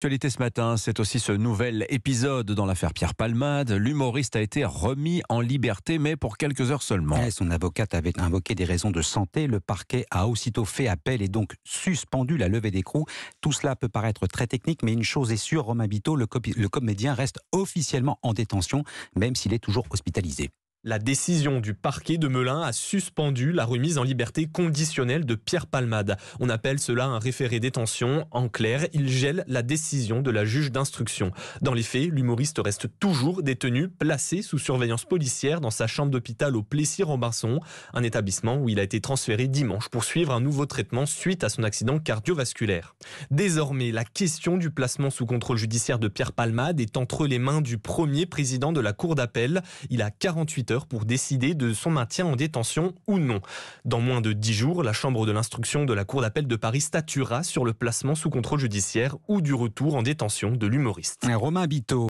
L'actualité ce matin, c'est aussi ce nouvel épisode dans l'affaire Pierre Palmade. L'humoriste a été remis en liberté, mais pour quelques heures seulement. Eh, son avocate avait invoqué des raisons de santé. Le parquet a aussitôt fait appel et donc suspendu la levée des d'écrou. Tout cela peut paraître très technique, mais une chose est sûre, Romain Biteau, le, le comédien reste officiellement en détention, même s'il est toujours hospitalisé. La décision du parquet de Melun a suspendu la remise en liberté conditionnelle de Pierre Palmade. On appelle cela un référé détention. En clair, il gèle la décision de la juge d'instruction. Dans les faits, l'humoriste reste toujours détenu, placé sous surveillance policière dans sa chambre d'hôpital au Plessis-Rambarson, un établissement où il a été transféré dimanche pour suivre un nouveau traitement suite à son accident cardiovasculaire. Désormais, la question du placement sous contrôle judiciaire de Pierre Palmade est entre les mains du premier président de la Cour d'appel. Il a 48 pour décider de son maintien en détention ou non. Dans moins de dix jours, la Chambre de l'instruction de la Cour d'appel de Paris statuera sur le placement sous contrôle judiciaire ou du retour en détention de l'humoriste. Romain